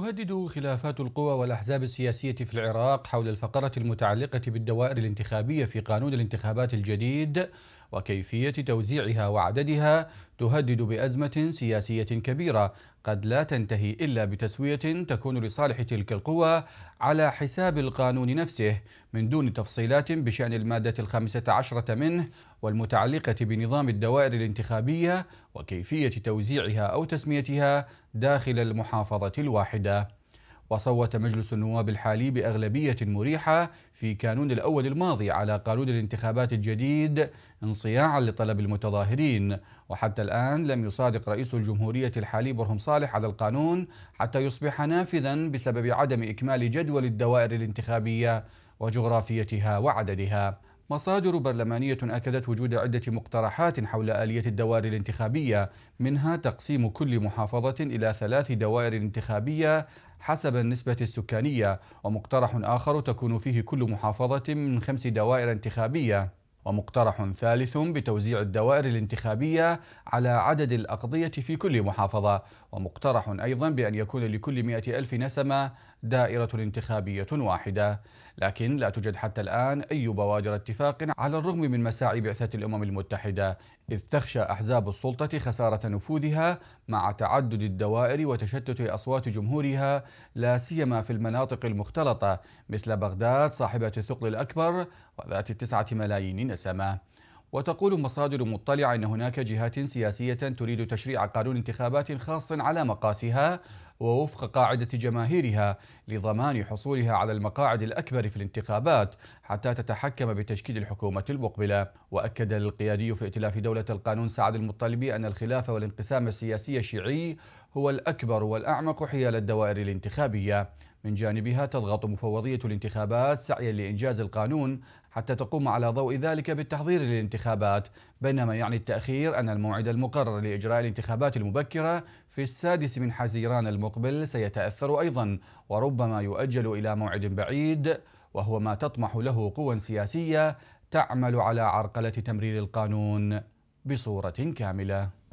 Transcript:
تهدد خلافات القوى والأحزاب السياسية في العراق حول الفقرة المتعلقة بالدوائر الانتخابية في قانون الانتخابات الجديد وكيفية توزيعها وعددها تهدد بأزمة سياسية كبيرة قد لا تنتهي إلا بتسوية تكون لصالح تلك القوى على حساب القانون نفسه من دون تفصيلات بشأن المادة الخامسة عشرة منه والمتعلقة بنظام الدوائر الانتخابية وكيفية توزيعها أو تسميتها داخل المحافظة الواحدة وصوت مجلس النواب الحالي بأغلبية مريحة في كانون الأول الماضي على قانون الانتخابات الجديد انصياعا لطلب المتظاهرين وحتى الآن لم يصادق رئيس الجمهورية الحالي برهم صالح على القانون حتى يصبح نافذا بسبب عدم إكمال جدول الدوائر الانتخابية وجغرافيتها وعددها مصادر برلمانية أكدت وجود عدة مقترحات حول آلية الدوائر الانتخابية منها تقسيم كل محافظة إلى ثلاث دوائر انتخابية حسب النسبة السكانية ومقترح آخر تكون فيه كل محافظة من خمس دوائر انتخابية ومقترح ثالث بتوزيع الدوائر الانتخابية على عدد الأقضية في كل محافظة ومقترح أيضا بأن يكون لكل مئة ألف نسمة دائرة انتخابية واحدة لكن لا توجد حتى الآن أي بوادر اتفاق على الرغم من مساعي بعثة الأمم المتحدة إذ تخشى أحزاب السلطة خسارة نفوذها مع تعدد الدوائر وتشتت أصوات جمهورها لا سيما في المناطق المختلطة مثل بغداد صاحبة الثقل الأكبر وذات التسعة ملايين نسمة المجسمة وتقول مصادر مطلعة أن هناك جهات سياسية تريد تشريع قانون انتخابات خاص على مقاسها ووفق قاعدة جماهيرها لضمان حصولها على المقاعد الأكبر في الانتخابات حتى تتحكم بتشكيل الحكومة المقبلة وأكد القيادي في ائتلاف دولة القانون سعد المطلبي أن الخلاف والانقسام السياسي الشيعي هو الأكبر والأعمق حيال الدوائر الانتخابية من جانبها تضغط مفوضية الانتخابات سعيا لإنجاز القانون حتى تقوم على ضوء ذلك بالتحضير للانتخابات بينما يعني التأخير أن الموعد المقرر لإجراء الانتخابات المبكرة في السادس من حزيران المقبل سيتأثر أيضا وربما يؤجل إلى موعد بعيد وهو ما تطمح له قوى سياسية تعمل على عرقلة تمرير القانون بصورة كاملة